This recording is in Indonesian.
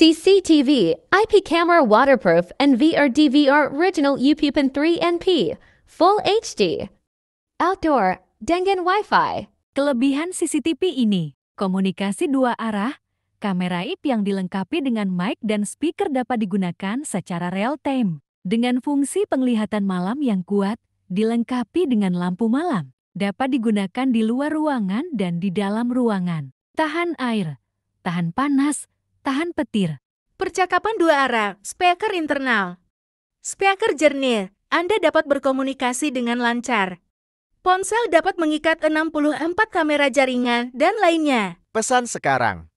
CCTV, IP camera waterproof, and VR DVR original UPIPIN 3NP, Full HD. Outdoor, dengan Wi-Fi. Kelebihan CCTV ini, komunikasi dua arah, kamera IP yang dilengkapi dengan mic dan speaker dapat digunakan secara real-time. Dengan fungsi penglihatan malam yang kuat, dilengkapi dengan lampu malam, dapat digunakan di luar ruangan dan di dalam ruangan. Tahan air, tahan panas, Tahan petir. Percakapan dua arah, speaker internal. Speaker jernih, Anda dapat berkomunikasi dengan lancar. Ponsel dapat mengikat 64 kamera jaringan dan lainnya. Pesan sekarang.